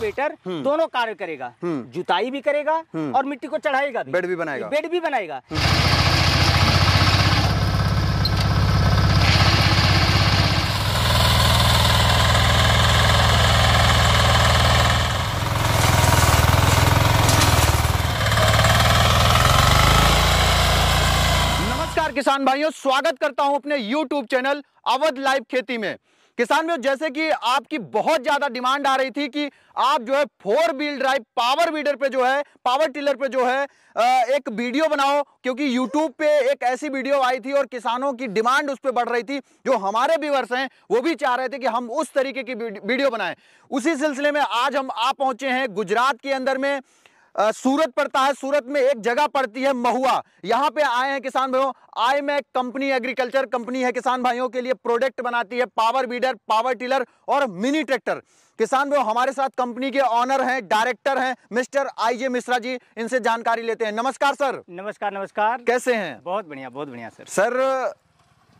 Better हम्म। दोनों कार्य करेगा हम्म। जुताई भी करेगा हम्म। और मिट्टी को चढ़ाएगा बेड भी बनाएगा बेड भी बनाएगा किसान भाइयों स्वागत करता हूं अपने यूट्यूब चैनल अवध लाइव खेती में किसान भाइयों जैसे कि आपकी बहुत ज़्यादा डिमांड आ रही थी कि आप जो है four wheel drive power weeder पे जो है पावर टिलर पे जो है एक वीडियो बनाओ क्योंकि यूट्यूब पे एक ऐसी वीडियो आई थी और किसानों की डिमांड उस पर बढ़ रही थी जो हमारे व्यूवर्स हैं वो भी चाह रहे थे कि हम उस तरीके की वीडियो बनाएं उसी सिलसिले में आज हम आ पहुंचे हैं गुजरात के अंदर में सूरत पड़ता है सूरत में एक जगह पड़ती है महुआ यहाँ पे आए हैं किसान भाइयों आई में कंपनी एग्रीकल्चर कंपनी है किसान भाइयों के लिए प्रोडक्ट बनाती है पावर बीडर पावर टिलर और मिनी ट्रैक्टर किसान भाइयों हमारे साथ कंपनी के ऑनर हैं डायरेक्टर हैं मिस्टर आई जे मिश्रा जी इनसे जानकारी लेते हैं नमस्कार सर नमस्कार नमस्कार कैसे हैं बहुत बढ़िया बहुत बढ़िया सर सर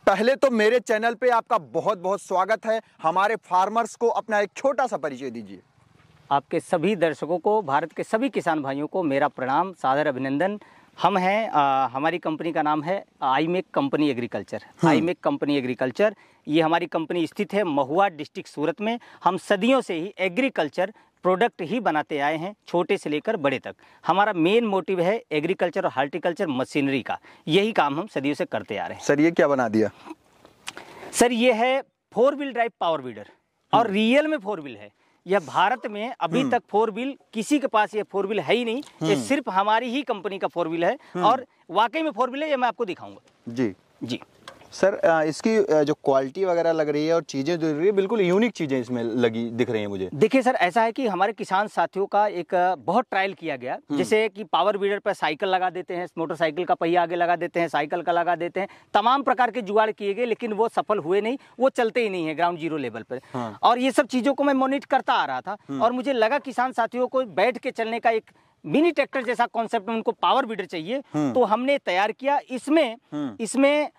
पहले तो मेरे चैनल पे आपका बहुत बहुत स्वागत है हमारे फार्मर्स को अपना एक छोटा सा परिचय दीजिए आपके सभी दर्शकों को भारत के सभी किसान भाइयों को मेरा प्रणाम सादर अभिनंदन हम हैं हमारी कंपनी का नाम है आई मेक कंपनी एग्रीकल्चर हाँ। आई मेक कंपनी एग्रीकल्चर ये हमारी कंपनी स्थित है महुआ डिस्ट्रिक्ट सूरत में हम सदियों से ही एग्रीकल्चर प्रोडक्ट ही बनाते आए हैं छोटे से लेकर बड़े तक हमारा मेन मोटिव है एग्रीकल्चर और हार्टिकल्चर मशीनरी का यही काम हम सदियों से करते आ रहे हैं सर ये क्या बना दिया सर ये है four wheel drive power weeder और हम्म। रियल में फोर व्हील है यह भारत में अभी हम्म। तक फोर व्हील किसी के पास ये फोर व्हील है ही नहीं ये हम्म। सिर्फ हमारी ही कंपनी का फोर व्हील है हम्म। और वाकई में फोर व्हील है ये मैं आपको दिखाऊंगा जी जी सर इसकी जो क्वालिटी वगैरह लग रही है और चीज़ें जो रही है बिल्कुल यूनिक चीज़ें इसमें लगी दिख रही हैं मुझे देखिए सर ऐसा है कि हमारे किसान साथियों का एक बहुत ट्रायल किया गया हम्म। जैसे कि पावर वीडर पर साइकिल लगा देते हैं मोटरसाइकिल का पहिया आगे लगा देते हैं साइकिल का लगा देते हैं तमाम प्रकार के जुगाड़ किए गए लेकिन वो सफल हुए नहीं वो चलते ही नहीं है ग्राउंड जीरो लेवल पर हाँ। और ये सब चीज़ों को मैं मोनिट करता आ रहा था हम्म। और मुझे लगा किसान साथियों को बैठ के चलने का एक मिनी ट्रैक्टर जैसा कॉन्सेप्ट उनको पावर बीडर चाहिए हम्म। तो हमने तैयार किया इसमें इसमें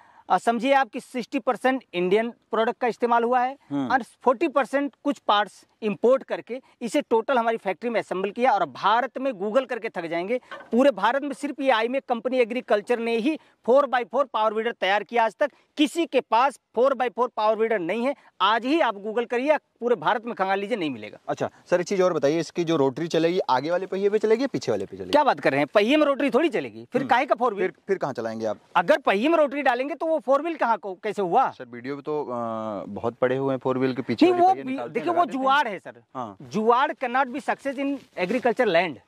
समझिए आपकी 60 परसेंट इंडियन प्रोडक्ट का इस्तेमाल हुआ है हम्म। और 40 परसेंट कुछ पार्ट्स इंपोर्ट करके इसे टोटल हमारी फैक्ट्री में असेंबल किया और भारत में गूगल करके थक जाएंगे पूरे भारत में सिर्फ ये आई में कंपनी एग्रीकल्चर ने ही four by four power weeder तैयार किया आज तक किसी के पास four by four power weeder नहीं है आज ही आप गूगल करिए पूरे भारत में खंगाल लीजिए नहीं मिलेगा अच्छा सर एक चीज और बताइए इसकी जो रोटरी चलेगी आगे वाले पहिए पे चलेगी पीछे वाले पे चलेगी क्या बात कर रहे हैं पहिए में रोटरी थोड़ी चलेगी फिर हम्म। काहे का फोर वीडर फिर कहाँ चलाएंगे आप अगर पहिए में रोटरी डालेंगे तो वो फोर व्हील कहाँ को कैसे हुआ सर वीडियो भी तो आ, बहुत पड़े हुए हैं फोर व्हील के पीछे वो देखिए वो जुआड़ है सर हाँ। जुआड़ can not be success in agriculture land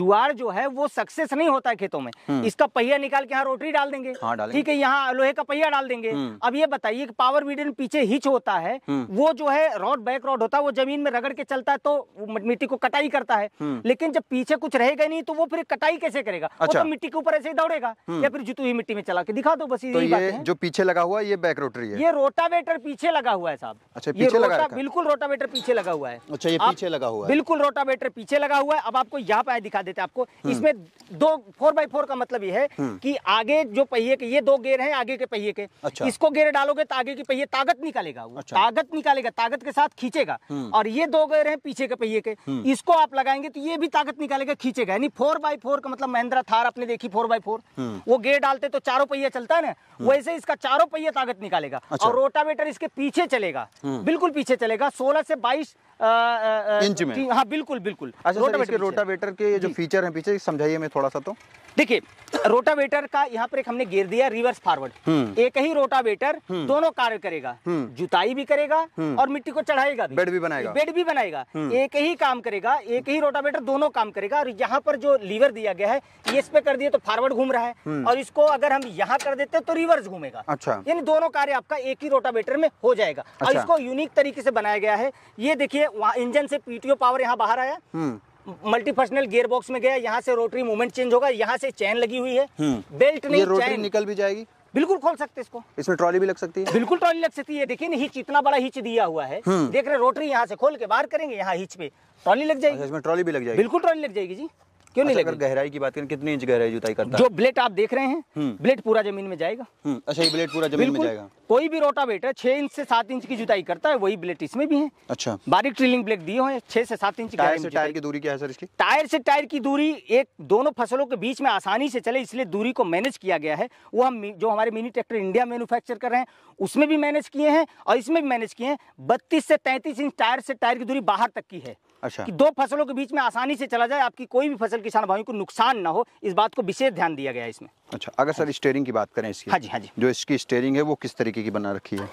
जुआड़ जो है वो सक्सेस नहीं होता है खेतों में हम्म। इसका पहिया निकाल के यहाँ रोटरी डाल देंगे हाँ, ठीक है यहाँ लोहे का पहिया डाल देंगे हम्म। अब ये बताइए की पावर मीडियन पीछे हिच होता है हम्म। वो जो है रोड बैक रोड होता है वो जमीन में रगड़ के चलता है तो मिट्टी को कटाई करता है लेकिन जब पीछे कुछ रहेगा नहीं तो वो फिर कटाई कैसे करेगा अच्छा। वो तो अच्छा। मिट्टी के ऊपर ऐसे ही दौड़ेगा या फिर जुतू ही मिट्टी में चला के दिखा दो बस तो ये, है जो पीछे लगा हुआ है ये बैक रोटरी है ये रोटावेटर पीछे लगा हुआ है साहब अच्छा पीछे लगा है बिल्कुल रोटावेटर पीछे लगा हुआ है अच्छा ये पीछे लगा हुआ है बिल्कुल रोटावेटर पीछे लगा हुआ है अब आपको यहाँ पे दिखा देते हैं आपको हम्म। इसमें दो फोर बाई फोर का मतलब ये है हम्म। कि आगे जो पहिए के ये दो गेर है आगे के पहिए के अच्छा। इसको गेर डालोगे तो आगे के पहिए ताकत निकालेगा अच्छा। ताकत निकालेगा ताकत के साथ खींचेगा हम्म। और ये दो गेर है पीछे के पहिए के इसको आप लगाएंगे तो ये भी ताकत निकालेगा खींचेगा यानी फोर बाई फोर का मतलब महिंद्रा थार आपने देखी फोर बाई फोर वो गेर डालते तो चारों पहिया चलता है ना वैसे से इसका चारों पहिया ताकत निकालेगा अच्छा। और रोटावेटर इसके पीछे चलेगा हम्म। बिल्कुल पीछे चलेगा सोलह से बाईस इंच में हाँ बिल्कुल बिल्कुल अच्छा रोटावेटर रोटावेटर के जो फीचर है पीछे समझाइए मैं थोड़ा सा तो देखिए रोटावेटर का यहाँ पर एक हमने गेर दिया रिवर्स हम्म। फॉरवर्ड एक ही रोटावेटर हम्म। दोनों कार्य करेगा हम्म। जुताई भी करेगा और मिट्टी को चढ़ाएगा बेड भी बनाएगा बेड भी बनाएगा एक ही काम करेगा एक ही रोटावेटर दोनों काम करेगा और यहाँ पर जो लीवर दिया गया है ये इस पे कर दिए तो फॉरवर्ड घूम रहा है और इसको अगर हम यहाँ कर देते तो रिवर्स घूमेगा अच्छा यानी दोनों कार्य आपका एक ही रोटावेटर में हो जाएगा और अच्छा। इसको यूनिक तरीके से बनाया गया है ये देखिए वहाँ इंजन से पीटीओ पावर यहाँ बाहर आया मल्टीफंक्शनल गियर बॉक्स में गया यहाँ से रोटरी मूवमेंट चेंज होगा यहाँ से चैन लगी हुई है बेल्ट हम्म। नहीं रोटरी निकल भी जाएगी बिल्कुल खोल सकते इसको इसमें ट्रॉली भी लग सकती है बिल्कुल ट्रॉली लग सकती है देखिए हिच इतना बड़ा हिच दिया हुआ है हम्म। देख रहे रोटरी यहाँ से खोल के बाहर करेंगे यहाँ हिच पे ट्रॉली लग अच्छा, जाएगी इसमें ट्रॉली भी लग जाएगी बिल्कुल ट्रॉली लग जाएगी जी क्यों नहीं लगेगा अच्छा, गहराई की बात करें कितनी इंच गहराई जुताई करता जो ब्लेड आप देख रहे हैं हम्म। ब्लेड पूरा जमीन में जाएगा हम्म, अच्छा ये ब्लेड पूरा जमीन में जाएगा कोई भी रोटा बेटर छह इंच से सात इंच की जुताई करता है वही ब्लेड इसमें भी है अच्छा बारीक ट्रिलिंग ब्लेड दिए हुए छह से सात इंच टायर से टायर की दूरी क्या है सर इसकी टायर से टायर की दूरी एक दोनों फसलों के बीच में आसानी से चले इसलिए दूरी को मैनेज किया गया है वो हम जो हमारे मिनी ट्रैक्टर इंडिया मैनुफेक्चर कर रहे हैं उसमें भी मैनेज किए हैं और इसमें भी मैनेज किए हैं बत्तीस से तैतीस इंच टायर से टायर की दूरी बाहर तक की है अच्छा कि दो फसलों के बीच में आसानी से चला जाए आपकी कोई भी फसल किसान भाइयों को नुकसान ना हो इस बात को विशेष ध्यान दिया गया है इसमें अच्छा अगर सर स्टेयरिंग की बात करें इसकी हाँ जी हाँ जी जो इसकी स्टेयरिंग है वो किस तरीके की बना रखी है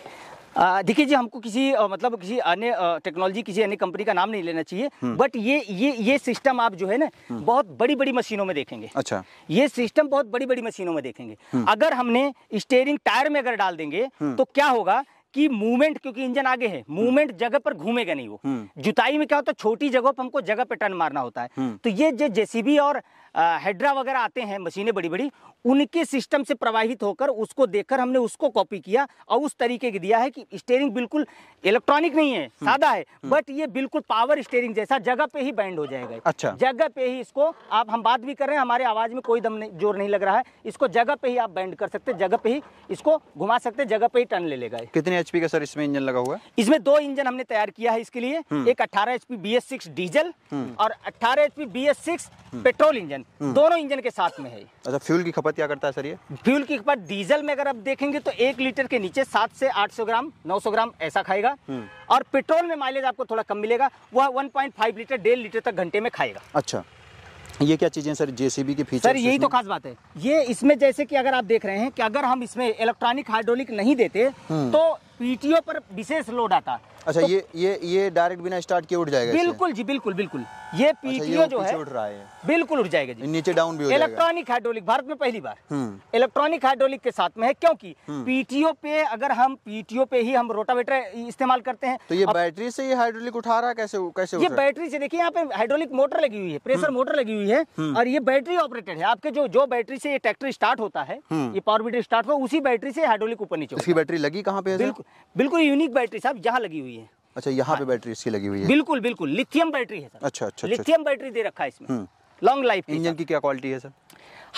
देखिए जी हमको किसी आ, मतलब किसी अन्य टेक्नोलॉजी किसी अन्य कंपनी का नाम नहीं लेना चाहिए बट हम्म। ये ये ये सिस्टम आप जो है ना हम्म। बहुत बड़ी बड़ी मशीनों में देखेंगे अच्छा ये सिस्टम बहुत बड़ी बड़ी मशीनों में देखेंगे हम्म। अगर हमने स्टेयरिंग टायर में अगर डाल देंगे तो क्या होगा कि मूवमेंट क्योंकि इंजन आगे है मूवमेंट हम्म। जगह पर घूमेगा नहीं वो हम्म। जुताई में क्या होता है छोटी जगह पर हमको जगह पे टर्न मारना होता है हम्म। तो ये जो जेसीबी और हेड्रा वगैरह आते हैं मशीनें बड़ी बड़ी उनके सिस्टम से प्रवाहित होकर उसको देखकर हमने उसको कॉपी किया और उस तरीके की दिया है कि स्टेयरिंग बिल्कुल इलेक्ट्रॉनिक नहीं है हम्म, सादा है बट हम्म। ये बिल्कुल पावर स्टेयरिंग जैसा जगह पे ही बैंड हो जाएगा अच्छा जगह पे ही इसको आप हम बात भी कर रहे हैं हमारे आवाज में कोई दम नहीं जोर नहीं लग रहा है इसको जगह पे ही आप बैंड कर सकते जगह पे ही इसको घुमा सकते जगह पे ही टर्न ले लेगा कितने एचपी का सर इसमें इंजन लगा हुआ है इसमें दो इंजन हमने तैयार किया है इसके लिए हम्म। एक अट्ठारह एचपी बी डीजल और अट्ठारह HP B petrol engine engine हम्म। दोनों इंजन के साथ में है अच्छा फ्यूल की खपत क्या करता है सर ये फ्यूल की खपत डीजल में अगर आप देखेंगे तो एक लीटर के नीचे सात से आठ सौ ग्राम नौ सौ ग्राम ऐसा खाएगा हम्म। और पेट्रोल में माइलेज आपको थोड़ा कम मिलेगा वह वन लीटर डेढ़ लीटर तक घंटे में खाएगा अच्छा ये क्या चीजें सर जेसीबी के फीचर सर यही तो खास बात है ये इसमें जैसे कि अगर आप देख रहे हैं कि अगर हम इसमें इलेक्ट्रॉनिक हाइड्रोलिक नहीं देते हम्म। तो पीटीओ पर विशेष लोड आता अच्छा तो ये ये ये डायरेक्ट बिना स्टार्ट किए उठ जाएगा बिल्कुल जी बिल्कुल बिल्कुल अच्छा, ये पीटीओ अच्छा, जो है उठ रहा है बिल्कुल उठ जाएगा जी नीचे डाउन भी हो इलेक्ट्रॉनिक हाइड्रोलिक भारत में पहली बार इलेक्ट्रॉनिक हम्म। हाइड्रोलिक के साथ में है क्योंकि हम्म। पीटीओ पे अगर हम पीटीओ पे ही हम रोटावेटर इस्तेमाल करते हैं तो ये बैटरी से ये हाइड्रोलिक उठा रहा कैसे कैसे ये बैटरी से देखिए यहाँ पे हाइड्रोलिक मोटर लगी हुई है प्रेशर हम्म। मोटर लगी हुई है और ये बैटरी ऑपरेटेड है आपके जो जो बैटरी से ये ट्रैक्टर स्टार्ट होता है ये पावर बीटर स्टार्ट हो उसी बैटरी से हाइड्रोलिक ऊपर नीचे बैटरी तो लगी कहाँ पे बिल्कुल बिल्कुल यूनिक बैटरी साहब जहाँ लगी हुई है अच्छा यहाँ हाँ। पे बैटरी इसकी लगी हुई है बिल्कुल बिल्कुल लिथियम बैटरी है सर अच्छा अच्छा, अच्छा लिथियम बैटरी दे रखा है इसमें लॉन्ग हम्म। लाइफ इंजन की क्या क्वालिटी है सर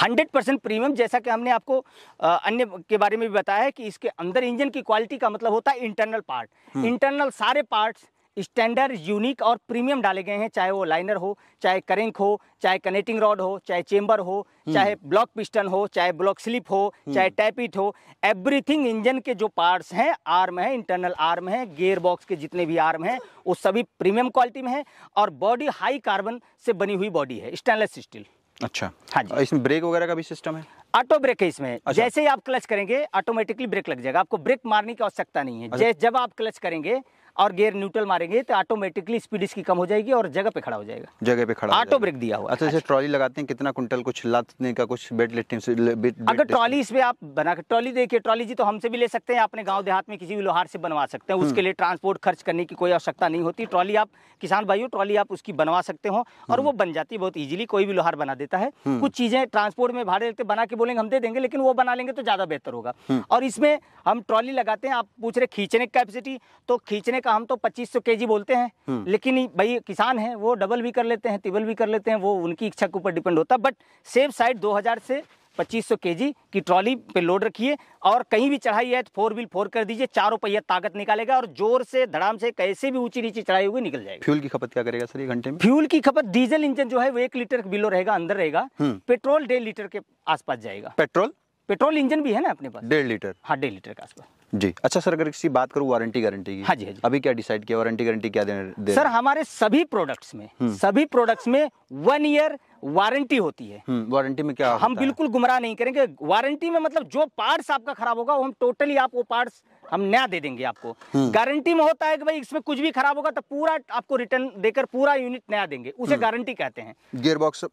हंड्रेड परसेंट प्रीमियम जैसा कि हमने आपको अन्य के बारे में भी बताया है कि इसके अंदर इंजन की क्वालिटी का मतलब होता है इंटरनल पार्ट इंटरनल सारे पार्ट्स स्टैंडर्ड यूनिक और प्रीमियम डाले गए हैं चाहे वो लाइनर हो चाहे करेंक हो चाहे कनेक्टिंग रॉड हो चाहे चेम्बर हो हम्म। चाहे ब्लॉक पिस्टन हो चाहे ब्लॉक स्लिप हो हम्म। चाहे टैपिट हो एवरीथिंग इंजन के जो पार्ट्स हैं आर्म है इंटरनल आर्म है गेयर बॉक्स के जितने भी आर्म हैं वो सभी प्रीमियम क्वालिटी में है और बॉडी हाई कार्बन से बनी हुई बॉडी है स्टेनलेस स्टील अच्छा हाँ जी इसमें ब्रेक वगैरह का भी सिस्टम है ऑटो ब्रेक है इसमें अच्छा। जैसे ही आप क्लच करेंगे ऑटोमेटिकली ब्रेक लग जाएगा आपको ब्रेक मारने की आवश्यकता नहीं है अच्छा। जब आप क्लच करेंगे और गेयर न्यूट्रल मारेंगे तो ऑटोमेटिकली स्पीड इसकी कम हो जाएगी और जगह पे खड़ा हो जाएगा जगह पे खड़ा ऑटो ब्रेक दिया हुआ अच्छा जैसे अच्छा। ट्रॉली लगाते हैं कितना कुंटल कुछ लादने का कुछ बेड लिफ्टिंग अगर ट्रॉली इसमें आप बना के ट्रॉली देखिए ट्रॉली जी तो हमसे भी ले सकते हैं अपने गाँव देहात में किसी भी लोहार से बनवा सकते हैं हम्म। उसके लिए ट्रांसपोर्ट खर्च करने की कोई आवश्यकता नहीं होती ट्रॉली आप किसान भाई ट्रॉली आप उसकी बनवा सकते हो और हम्म। वो बन जाती है बहुत ईजिली कोई भी लोहार बना देता है हम्म। कुछ चीजें ट्रांसपोर्ट में भाड़े लेते बना के बोलेंगे हम दे देंगे लेकिन वो बना लेंगे तो ज्यादा बेहतर होगा और इसमें हम ट्रॉली लगाते हैं आप पूछ रहे खींचने की कैपेसिटी तो खींचने का का हम तो 2500 केजी बोलते हैं हम्म। लेकिन भाई किसान है वो डबल भी कर लेते हैं तिबल भी कर लेते हैं वो उनकी इच्छा के ऊपर डिपेंड होता है बट सेफ साइड 2000 से 2500 केजी की ट्रॉली पे लोड रखिए और कहीं भी चढ़ाई है तो फोर व्हील फोर कर दीजिए चारों पहिया ताकत निकालेगा और जोर से धड़ाम से कैसे भी ऊंची नीची चढ़ाई हुई निकल जाएगी फ्यूल की खपत क्या करेगा सर ये घंटे में फ्यूल की खपत डीजल इंजन जो है वो एक लीटर बिलो रहेगा अंदर रहेगा पेट्रोल हम्म। डेढ़ लीटर के आसपास जाएगा पेट्रोल पेट्रोल इंजन भी है ना अपने पास डेढ़ लीटर हाँ डेढ़ लीटर के आसपास जी अच्छा सर अगर किसी बात करूँ वारंटी गारंटी की हाँ जी हाँ जी अभी क्या डिसाइड किया वारंटी गारंटी क्या देने दे सर हमारे सभी प्रोडक्ट्स में हम्म। सभी प्रोडक्ट्स में वन ईयर वारंटी होती है वारंटी हम्म, में क्या हम बिल्कुल गुमराह नहीं करेंगे वारंटी में मतलब जो पार्ट्स आपका खराब होगा वो हम टोटली वो पार्ट्स हम नया दे देंगे आपको गारंटी हम्म। में होता है कि भाई इसमें कुछ भी खराब होगा तो पूरा आपको रिटर्न देकर पूरा यूनिट नया देंगे उसे गारंटी कहते हैं गियर बॉक्स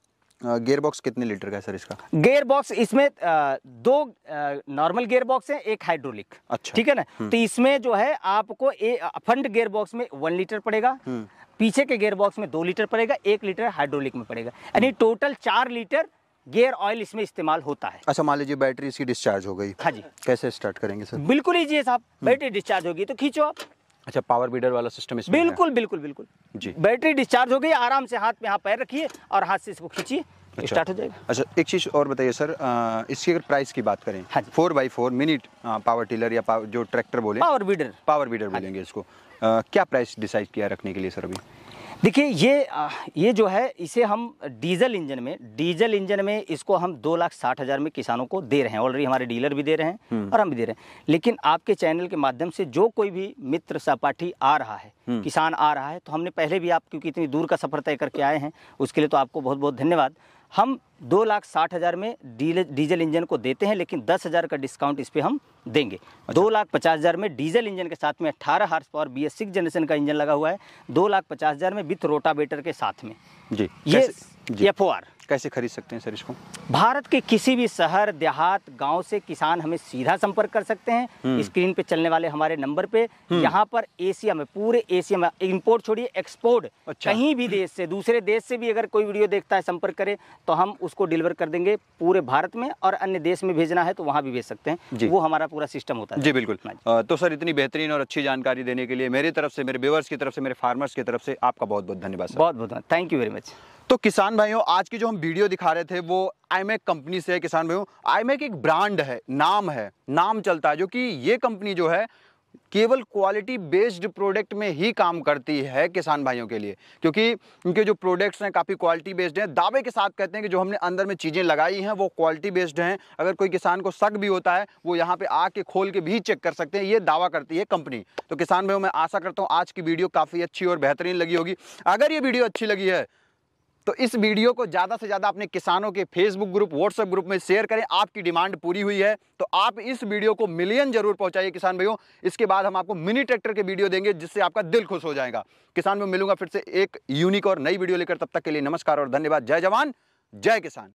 गेयर बॉक्स कितने लीटर का है सर इसका गेयर बॉक्स इसमें दो नॉर्मल गेयर बॉक्स है एक हाइड्रोलिक अच्छा ठीक है ना हम्म। तो इसमें जो है आपको फ्रंट गेयर बॉक्स में वन लीटर पड़ेगा हम्म। पीछे के गेयर बॉक्स में दो लीटर पड़ेगा एक लीटर हाइड्रोलिक में पड़ेगा यानी टोटल हम्म। चार लीटर गेयर ऑयल इसमें इस्तेमाल होता है अच्छा मान लीजिए बैटरी इसकी डिस्चार्ज हो गई हाँ जी कैसे स्टार्ट करेंगे सर बिल्कुल लीजिए साहब बैटरी डिस्चार्ज होगी तो खींचो आप अच्छा पावर बीडर वाला सिस्टम इसमें बिल्कुल बिल्कुल बिल्कुल जी बैटरी डिस्चार्ज हो गई आराम से हाथ में यहाँ पैर रखिए और हाथ से इसको खींचिए अच्छा, स्टार्ट हो जाएगा अच्छा एक चीज़ और बताइए सर इसकी अगर प्राइस की बात करें हाँ four by four minute power tiller या पावर जो ट्रैक्टर बोले पावर बीडर पावर बीडर बोलेंगे इसको आ, क्या प्राइस डिसाइड किया रखने के लिए सर अभी देखिए ये ये जो है इसे हम डीजल इंजन में डीजल इंजन में इसको हम दो लाख साठ हज़ार में किसानों को दे रहे हैं ऑलरेडी हमारे डीलर भी दे रहे हैं हम्म। और हम भी दे रहे हैं लेकिन आपके चैनल के माध्यम से जो कोई भी मित्र सहपाठी आ रहा है हम्म। किसान आ रहा है तो हमने पहले भी आप क्योंकि इतनी दूर का सफ़र तय करके आए हैं उसके लिए तो आपको बहुत बहुत धन्यवाद हम दो लाख साठ हज़ार में डीजल इंजन को देते हैं लेकिन दस हज़ार का डिस्काउंट इस पर हम देंगे अच्छा। दो लाख पचास हज़ार में डीजल इंजन के साथ में अट्ठारह horse power B S six generation का इंजन लगा हुआ है दो लाख पचास हज़ार में विथ रोटावेटर के साथ में जी ये एफ ओ आर कैसे खरीद सकते हैं सर इसको भारत के किसी भी शहर देहात गांव से किसान हमें सीधा संपर्क कर सकते हैं हम्म। स्क्रीन पे चलने वाले हमारे नंबर पे हम्म। यहाँ पर एशिया में पूरे एशिया में इम्पोर्ट छोड़िए एक्सपोर्ट अच्छा। कहीं भी देश से दूसरे देश से भी अगर कोई वीडियो देखता है संपर्क करे तो हम उसको डिलीवर कर देंगे पूरे भारत में और अन्य देश में भेजना है तो वहाँ भी भेज सकते हैं वो हमारा पूरा सिस्टम होता है जी बिल्कुल हाँ तो सर इतनी बेहतरीन और अच्छी जानकारी देने के लिए मेरी तरफ से मेरे व्यवर्स की तरफ से मेरे फार्मर्स की तरफ से आपका बहुत बहुत धन्यवाद बहुत बहुत थैंक यू वेरी मच तो किसान भाइयों आज की जो हम वीडियो दिखा रहे थे वो आईमेक कंपनी e से किसान आई आईमेक e एक ब्रांड है नाम है नाम चलता है जो कि ये कंपनी जो है केवल क्वालिटी बेस्ड प्रोडक्ट में ही काम करती है किसान भाइयों के लिए क्योंकि उनके जो प्रोडक्ट्स हैं काफ़ी क्वालिटी बेस्ड हैं दावे के साथ कहते हैं कि जो हमने अंदर में चीज़ें लगाई हैं वो क्वालिटी बेस्ड हैं अगर कोई किसान को शक भी होता है वो यहाँ पे आके खोल के भी चेक कर सकते हैं ये दावा करती है कंपनी तो किसान भाइयों मैं आशा करता हूँ आज की वीडियो काफ़ी अच्छी और बेहतरीन लगी होगी अगर ये वीडियो अच्छी लगी है तो इस वीडियो को ज़्यादा से ज़्यादा अपने किसानों के फेसबुक ग्रुप व्हाट्सएप ग्रुप में शेयर करें आपकी डिमांड पूरी हुई है तो आप इस वीडियो को मिलियन जरूर पहुंचाइए किसान भाइयों इसके बाद हम आपको मिनी ट्रैक्टर के वीडियो देंगे जिससे आपका दिल खुश हो जाएगा किसान में मिलूंगा फिर से एक यूनिक और नई वीडियो लेकर तब तक के लिए नमस्कार और धन्यवाद जय जवान जय किसान